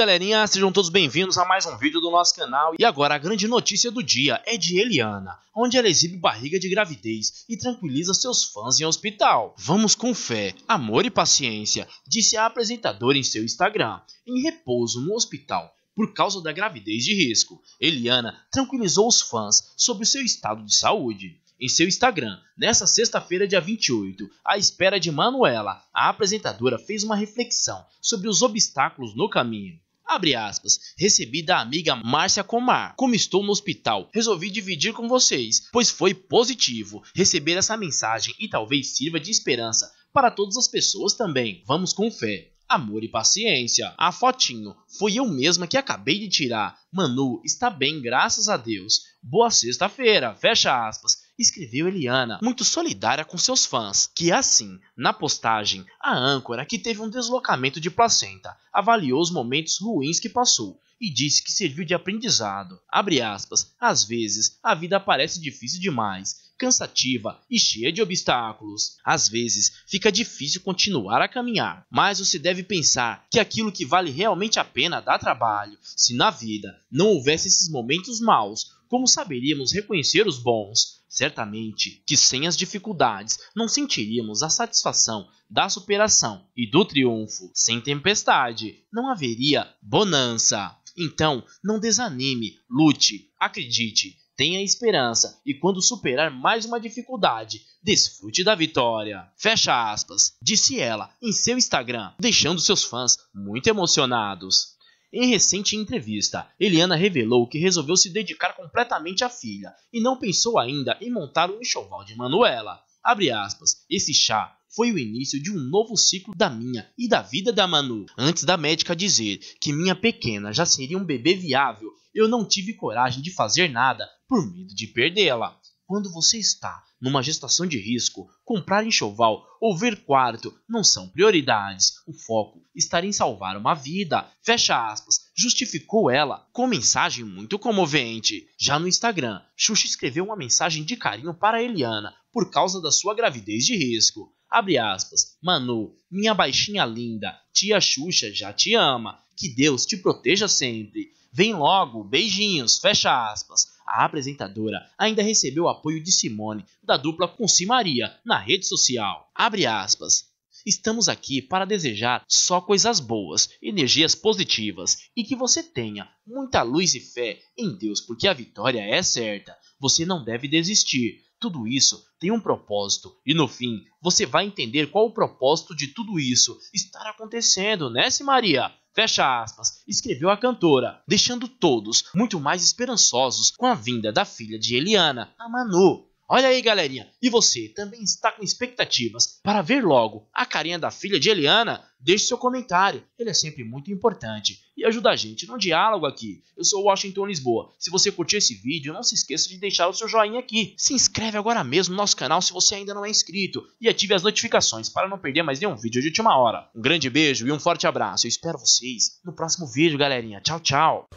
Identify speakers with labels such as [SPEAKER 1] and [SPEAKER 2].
[SPEAKER 1] galerinha, sejam todos bem-vindos a mais um vídeo do nosso canal. E agora a grande notícia do dia é de Eliana, onde ela exibe barriga de gravidez e tranquiliza seus fãs em hospital. Vamos com fé, amor e paciência, disse a apresentadora em seu Instagram, em repouso no hospital por causa da gravidez de risco. Eliana tranquilizou os fãs sobre o seu estado de saúde em seu Instagram. nesta sexta-feira, dia 28, à espera de Manuela, a apresentadora fez uma reflexão sobre os obstáculos no caminho. Abre aspas. Recebi da amiga Márcia Comar. Como estou no hospital, resolvi dividir com vocês, pois foi positivo receber essa mensagem e talvez sirva de esperança para todas as pessoas também. Vamos com fé amor e paciência. A fotinho foi eu mesma que acabei de tirar. Manu está bem, graças a Deus. Boa sexta-feira, fecha aspas. Escreveu Eliana, muito solidária com seus fãs, que assim, na postagem, a âncora que teve um deslocamento de placenta avaliou os momentos ruins que passou e disse que serviu de aprendizado. Abre aspas, às vezes a vida parece difícil demais, cansativa e cheia de obstáculos. Às vezes fica difícil continuar a caminhar, mas você deve pensar que aquilo que vale realmente a pena dá trabalho. Se na vida não houvesse esses momentos maus, como saberíamos reconhecer os bons? Certamente que sem as dificuldades não sentiríamos a satisfação da superação e do triunfo. Sem tempestade não haveria bonança. Então, não desanime, lute, acredite, tenha esperança e quando superar mais uma dificuldade, desfrute da vitória. Fecha aspas, disse ela em seu Instagram, deixando seus fãs muito emocionados. Em recente entrevista, Eliana revelou que resolveu se dedicar completamente à filha e não pensou ainda em montar um enxoval de Manuela. Abre aspas, esse chá foi o início de um novo ciclo da minha e da vida da Manu. Antes da médica dizer que minha pequena já seria um bebê viável, eu não tive coragem de fazer nada por medo de perdê-la. Quando você está numa gestação de risco, comprar enxoval ou ver quarto não são prioridades. O foco está em salvar uma vida. Fecha aspas justificou ela com mensagem muito comovente. Já no Instagram, Xuxa escreveu uma mensagem de carinho para Eliana por causa da sua gravidez de risco. Abre aspas, Manu, minha baixinha linda, tia Xuxa já te ama, que Deus te proteja sempre. Vem logo, beijinhos, fecha aspas. A apresentadora ainda recebeu apoio de Simone, da dupla com Simaria na rede social. Abre aspas. Estamos aqui para desejar só coisas boas, energias positivas e que você tenha muita luz e fé em Deus, porque a vitória é certa. Você não deve desistir. Tudo isso tem um propósito e no fim você vai entender qual o propósito de tudo isso estar acontecendo, né, Maria? Fecha aspas, escreveu a cantora, deixando todos muito mais esperançosos com a vinda da filha de Eliana, a Manu. Olha aí, galerinha, e você também está com expectativas para ver logo a carinha da filha de Eliana? Deixe seu comentário, ele é sempre muito importante e ajuda a gente no diálogo aqui. Eu sou Washington Lisboa. Se você curtiu esse vídeo, não se esqueça de deixar o seu joinha aqui. Se inscreve agora mesmo no nosso canal se você ainda não é inscrito e ative as notificações para não perder mais nenhum vídeo de última hora. Um grande beijo e um forte abraço. Eu espero vocês no próximo vídeo, galerinha. Tchau, tchau.